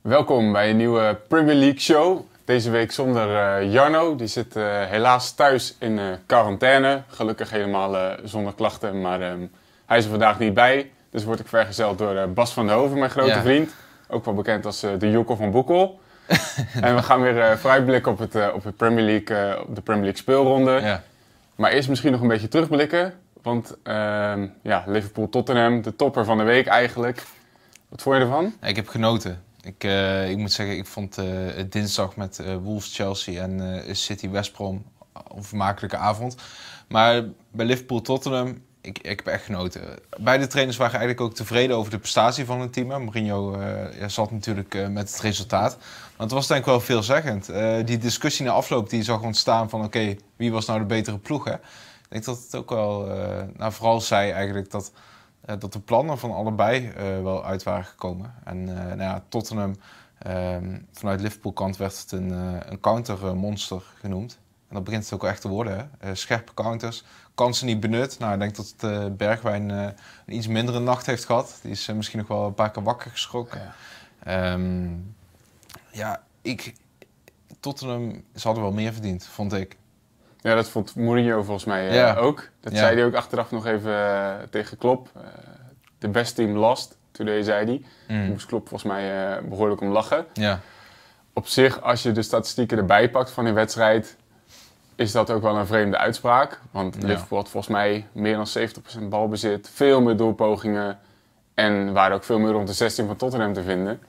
Welkom bij een nieuwe Premier League show. Deze week zonder eh, Jarno. Die zit eh, helaas thuis in uh, quarantaine. Gelukkig helemaal zonder klachten, maar ehm, hij is er vandaag niet bij. Dus word ik vergezeld door Bas van der Hoven, mijn grote vriend. Ook wel bekend als de Jokkel van Boekel. en we gaan weer vooruitblikken op, het, op, het Premier League, op de Premier League speelronde. Ja. Maar eerst misschien nog een beetje terugblikken. Want ehm, ja, Liverpool-Tottenham, de topper van de week eigenlijk. Wat vond je ervan? Ik heb genoten. Ik, eh, ik moet zeggen, ik vond uh, dinsdag met eh, Wolves Chelsea en City West Brom een vermakelijke avond. Maar bij Liverpool Tottenham, ik, ik heb echt genoten. Beide trainers waren eigenlijk ook tevreden over de prestatie van hun team. Mourinho ja, zat natuurlijk met het resultaat. Maar het was denk ik wel veelzeggend. die discussie na afloop die zag ontstaan van oké, wie was nou de betere ploeg? Hè? Ik denk dat het ook wel, nou vooral zei eigenlijk dat eh, dat de plannen van allebei eh, wel uit waren gekomen. En eh, nou ja, Tottenham, ehm, vanuit Liverpool kant werd het een, een countermonster genoemd. En dat begint het ook wel echt te worden. Hè? scherpe counters, kansen niet benut. Nou, ik denk dat het, Bergwijn een iets mindere nacht heeft gehad. Die is misschien nog wel een paar keer wakker geschrokken. Ja, ehm, ja ik, Tottenham, ze hadden wel meer verdiend, vond ik. Ja, dat vond Mourinho volgens mij eh, ook. Dat zei hij ook achteraf nog even eh, tegen Klop. Eh, de uh, best team lost, today zei hij. Mm. Moest Klopp volgens mij behoorlijk om lachen. Ja. Op zich, als je de statistieken erbij pakt van een wedstrijd... is dat ook wel een vreemde uitspraak. Want Liverpool had volgens mij meer dan 70% balbezit. Veel meer doelpogingen. En waren ook veel meer rond de 16 van Tottenham te vinden.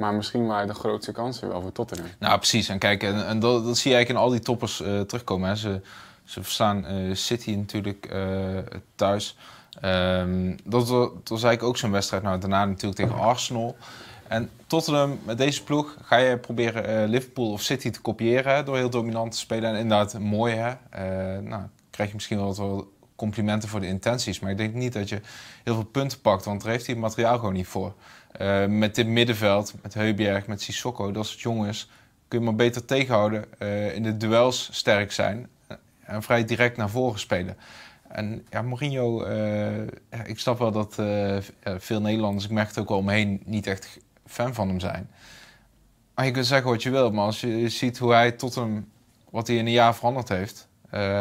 Maar misschien waren de grootste kansen wel voor Tottenham. Nou, precies. En kijk, en, dat, dat, zie je eigenlijk in al die toppers eh, terugkomen. Hè. Ze, ze verstaan eh, City natuurlijk eh, thuis. Um, dat, dat, was eigenlijk ook zo'n wedstrijd. Nou, daarna natuurlijk tegen oh Arsenal. En Tottenham, met deze ploeg, ga je proberen Liverpool of City te kopiëren... door heel dominant te spelen. En inderdaad, mooi hè. nou, krijg je misschien wel wat complimenten voor de intenties. Maar ik denk niet dat je heel veel punten pakt, want daar heeft hij het materiaal gewoon niet voor. Eh, met dit middenveld, met Heuberg, met Sissoko, dat soort jongens, kun je maar beter tegenhouden. Eh, in de duels sterk zijn en vrij direct naar voren spelen. En ja, Mourinho, eh, ik snap wel dat veel Nederlanders, ik merk het ook wel omheen, niet echt fan van hem zijn. Maar je kunt zeggen wat je wil, maar als je ziet hoe hij tot hem, wat hij in een jaar veranderd heeft.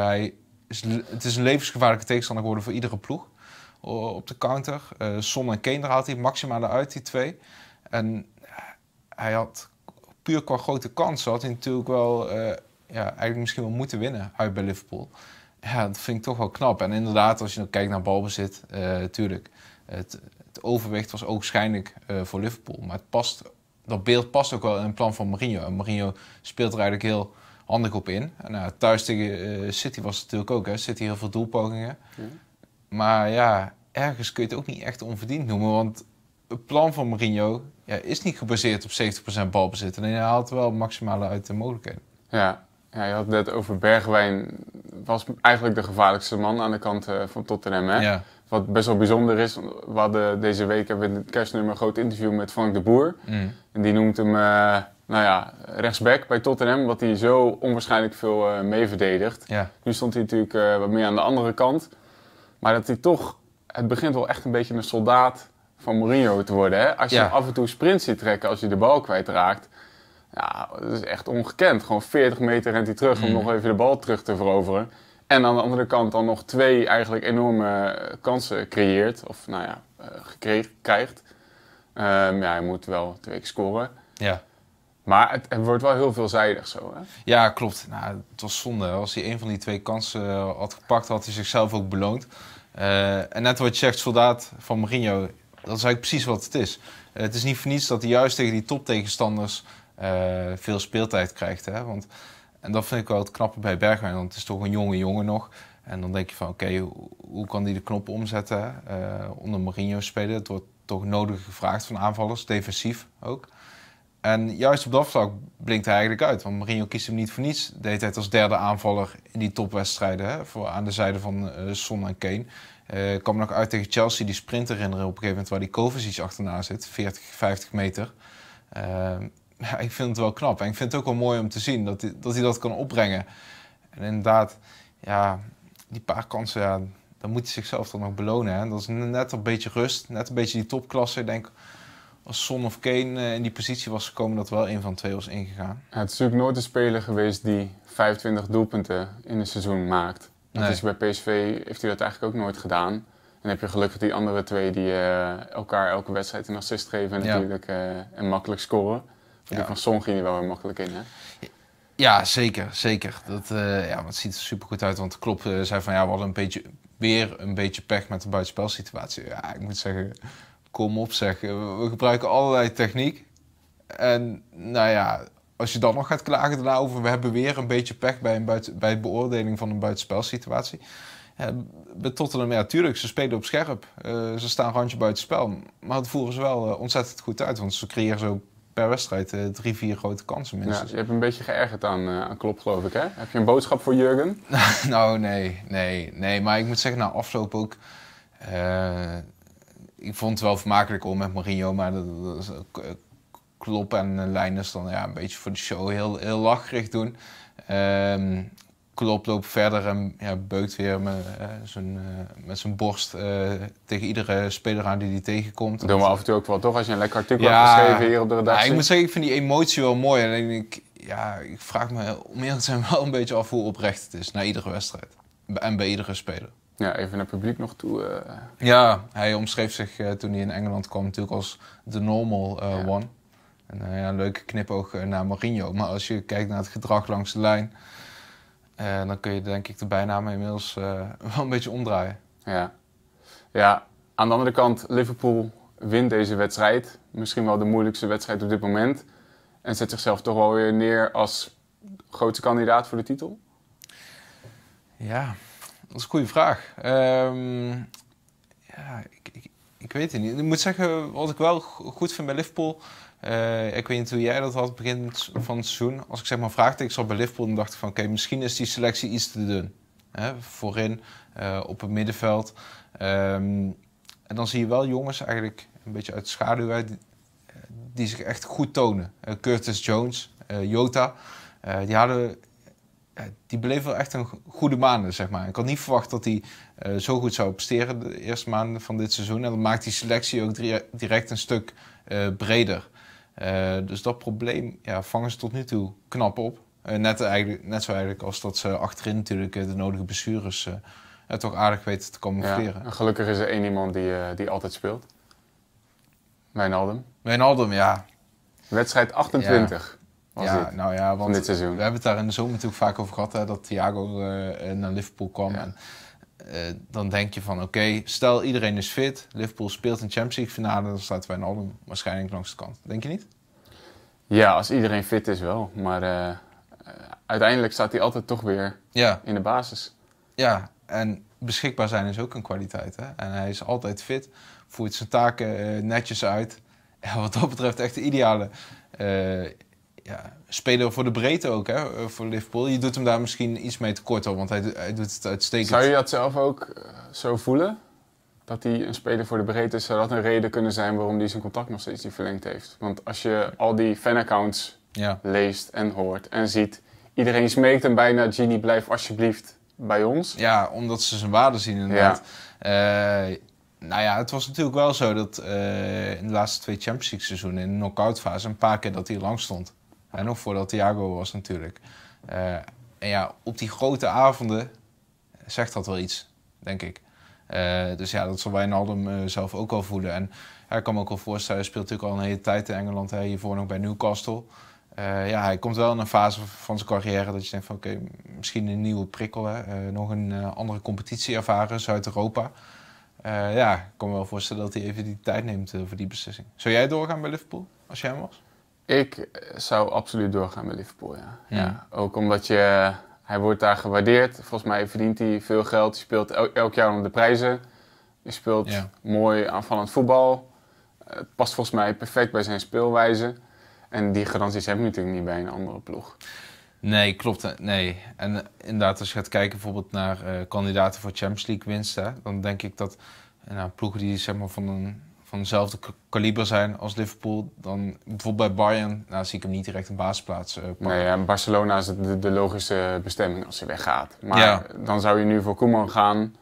hij het is een levensgevaarlijke tegenstander geworden voor iedere ploeg op de counter. Uh, Son en Kane haalt hij maximaal uit, die twee. En eh, hij had puur qua grote kansen, had hij natuurlijk wel, eh, ja, eigenlijk misschien wel moeten winnen uit bij Liverpool. Ja, dat vind ik toch wel knap. En inderdaad, als je dan kijkt naar balbezit, uh, Het, het, overwicht was ook schijnlijk voor Liverpool. Maar het past, dat beeld past ook wel in het plan van Mourinho. En Mourinho speelt er eigenlijk heel handig op in. Nou, thuis tegen eh, City was het natuurlijk ook, hè. City heel veel doelpogingen. Maar ja, ergens kun je het ook niet echt onverdiend noemen. Want het plan van Mourinho ja, is niet gebaseerd op 70% balbezit. En hij haalt wel maximale uit de mogelijkheden. Ja. ja, je had het net over Bergwijn. Was eigenlijk de gevaarlijkste man aan de kant eh, van Tottenham, hè? Ja. Wat best wel bijzonder is, we hadden deze week hebben we in het kerstnummer een groot interview met Frank de Boer. Mm. En die noemt hem, uh, nou ja, rechtsback bij Tottenham, wat hij zo onwaarschijnlijk veel uh, eh, mee verdedigt. Nu stond hij natuurlijk eh, wat meer aan de andere kant. Maar dat hij toch, het begint wel echt een beetje een soldaat van Mourinho te worden. Hè? Als je af en toe sprint ziet trekken, als je de bal kwijtraakt. Ja, dat is echt ongekend. Gewoon 40 meter rent hij terug om mm. nog even de bal terug te veroveren. En aan de andere kant dan nog twee eigenlijk enorme eh, kansen creëert. Of nou ja, eh, gekregen, krijgt. Um, ja, hij moet wel twee keer scoren. Ja. Maar het, het, wordt wel heel veelzijdig zo, hè? Ja, klopt. Nou, het was zonde. Als hij een van die twee kansen eh, had gepakt, had hij zichzelf ook beloond. en net wat je zegt, soldaat van Mourinho, dat is eigenlijk precies wat het is. het is niet voor niets dat hij juist tegen die toptegenstanders uh, veel speeltijd krijgt, hè? Want en dat vind ik wel het knappe bij Bergwijn. Want het is toch een jonge jongen nog. En dan denk je van oké, hoe kan die de knop omzetten? Eh, onder Mourinho spelen. Het wordt toch nodig gevraagd van aanvallers, defensief ook. En juist op dat vlak blinkt hij eigenlijk uit. Want Mourinho kiest hem niet voor niets. Deed hij als derde aanvaller in die topwedstrijden. Hè, voor, aan de zijde van eh, Son en Kane. ik kan me nog uit tegen Chelsea die sprint herinneren op een gegeven moment waar die Kovacic achterna zit. 40, 50 meter. Uh, ik vind het wel knap. En ik vind het ook wel mooi om te zien dat hij dat, hij dat kan opbrengen. En inderdaad, ja, die paar kansen, ja, dan moet hij zichzelf dan nog belonen. Hè? Dat is net een beetje rust, net een beetje die topklasse. Ik denk, als Son of Kane eh, in die positie was gekomen, dat wel een van twee was ingegaan. het is natuurlijk nooit een speler geweest die 25 doelpunten in een seizoen maakt. Dat is bij PSV heeft hij dat eigenlijk ook nooit gedaan. En dan heb je geluk dat die andere twee die eh, elkaar elke wedstrijd een assist geven natuurlijk eh, en makkelijk scoren. Ja. Van Song ging hij wel weer makkelijk in, hè? Ja, zeker, zeker. Dat, eh, ja, het ziet er super goed uit, want Klopp uh, zei van ja, we hadden een beetje, weer een beetje pech met de buitenspelsituatie. Ja, ik moet zeggen, kom op zeg. Eh, we gebruiken allerlei techniek. En nou ja, als je dan nog gaat klagen daarna over... we hebben weer een beetje pech bij, een bij beoordeling van een buitenspelsituatie. We bij Tottenham, ja, tuurlijk, ze spelen op scherp. ze staan randje buitenspel. Maar dat voeren ze wel ontzettend goed uit. Want ze creëren zo wedstrijd eh, drie, vier grote kansen Ja, dus je hebt een beetje geërgerd aan, uh, aan Klopp, geloof ik, hè? Heb je een boodschap voor Jurgen? nou, nee, nee, nee. Maar ik moet zeggen, na nou, afloop ook... Eh, ik vond het wel vermakelijk om met Mourinho, maar dat, Klopp en Lijners dan ja, een beetje voor de show heel, heel lacherig doen. Ehm, klopt verder en ja, beukt weer met eh, zijn, eh, met zijn borst eh, tegen iedere speler aan die hij tegenkomt. Doe we af en toe ook wel, toch? Als je een lekker artikel hebt geschreven hier op de redactie. Ja, ik moet zeggen, ik vind die emotie wel mooi. En ik, ja, ik vraag me om eerlijk te zijn wel een beetje af hoe oprecht het is na iedere wedstrijd. En bij iedere speler. Ja, even naar publiek nog toe. Ja, hij omschreef zich toen hij in Engeland kwam natuurlijk als de normal one. En ja, een leuke knipoog naar Mourinho. Maar als je kijkt naar het gedrag langs de lijn... En eh, dan kun je denk ik de bijnamen inmiddels eh, wel een beetje omdraaien. Ja. ja, aan de andere kant, Liverpool wint deze wedstrijd. Misschien wel de moeilijkste wedstrijd op dit moment. En zet zichzelf toch wel weer neer als grote kandidaat voor de titel? Ja, dat is een goede vraag. Ehm, ja, ik, ik, ik, weet het niet. Ik moet zeggen, wat ik wel goed vind bij Liverpool... Eh, ik weet niet hoe jij dat had begin van het seizoen. Als ik zeg maar vraagtekens had bij Liverpool, en dacht ik van oké, misschien is die selectie iets te dun. Hè? Voorin, eh, op het middenveld. Ehm, en dan zie je wel jongens eigenlijk een beetje uit de schaduw uit, die, zich echt goed tonen. Eh, Curtis Jones, Jota, die hadden... Die beleven wel echt een goede maanden, zeg maar. Ik had niet verwacht dat hij zo goed zou presteren de eerste maanden van dit seizoen. En dat maakt die selectie ook direct een stuk breder. Eh, dus dat probleem ja, vangen ze tot nu toe knap op. Eh, net, eigenlijk, net zo eigenlijk als dat ze achterin natuurlijk eh, de nodige blessures toch aardig weten te camoufleren. Ja, gelukkig is er één iemand die, die altijd speelt. Wijnaldum. Wijnaldum, ja. Wedstrijd 28. Ja. Ja, dit, nou ja, want dit seizoen. We hebben het daar in de zomer natuurlijk vaak over gehad, hè, dat Thiago naar Liverpool kwam. En eh, dan denk je van oké, stel iedereen is fit, Liverpool speelt een Champions League finale, dan staat Wijnaldum waarschijnlijk langs de kant. Denk je niet? Ja, als iedereen fit is wel, maar eh, uiteindelijk staat hij altijd toch weer in de basis. Ja, en beschikbaar zijn is ook een kwaliteit. Hè? En hij is altijd fit, voert zijn taken eh, netjes uit. En wat dat betreft echt de ideale ja, speler voor de breedte ook, hè, eh, voor Liverpool. Je doet hem daar misschien iets mee tekort op, want hij, hij doet het uitstekend. Zou je dat zelf ook eh, zo voelen? dat hij een speler voor de breedte is, zou dat een reden kunnen zijn waarom hij zijn contact nog steeds niet verlengd heeft. Want als je al die fanaccounts ja. leest en hoort en ziet, iedereen smeekt hem bijna, Genie blijf alsjeblieft bij ons. Ja, omdat ze zijn waarde zien inderdaad. Ja. Eh, nou ja, het was natuurlijk wel zo dat in de laatste twee Champions League seizoenen in de knock-out fase een paar keer dat hij lang stond. En nog voordat Thiago was natuurlijk. Eh, en ja, op die grote avonden zegt dat wel iets, denk ik. Eh, dus ja, dat zal Wijnaldum uh, zelf ook wel voelen. En hij kan me ook wel voorstellen, hij speelt natuurlijk al een hele tijd in Engeland. Hè, hiervoor nog bij Newcastle. ja, hij komt wel in een fase van zijn carrière dat je denkt van oké, misschien een nieuwe prikkel. Hè, nog een andere competitie ervaren, Zuid-Europa. ja, ik kan me wel voorstellen dat hij even die tijd neemt voor die beslissing. Zou jij doorgaan bij Liverpool als jij hem was? Ik eh, zou absoluut doorgaan met Liverpool, ja. Hmm. Ook omdat je, eh, hij wordt daar gewaardeerd. Volgens mij verdient hij veel geld. Je speelt elk jaar om de prijzen. Je speelt mooi aanvallend voetbal. Eh, het past volgens mij perfect bij zijn speelwijze. En die garanties hebben we natuurlijk niet bij een andere ploeg. Nee, klopt. Nee. En inderdaad, als je gaat kijken bijvoorbeeld naar kandidaten voor Champions League winsten, dan denk ik dat nou, ploegen die zeg maar, van een van dezelfde kaliber zijn als Liverpool, dan bijvoorbeeld bij Bayern nou, zie ik hem niet direct een basisplaats eh, Nee, ja, Barcelona is de, de, logische bestemming als hij weggaat. Maar ja. dan zou je nu voor Koeman gaan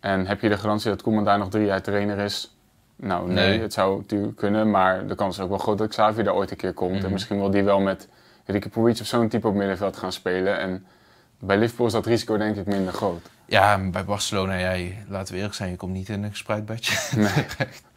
en heb je de garantie dat Koeman daar nog drie jaar trainer is? Nou nee, het zou natuurlijk kunnen, maar de kans is ook wel groot dat Xavi daar ooit een keer komt. En mhm. misschien wil die wel met Rieke Puig of zo'n type op middenveld gaan spelen. En bij Liverpool is dat risico denk ik minder groot. Ja, bij Barcelona, ja, laten we eerlijk zijn, je komt niet in een gespreid bedje. Nee.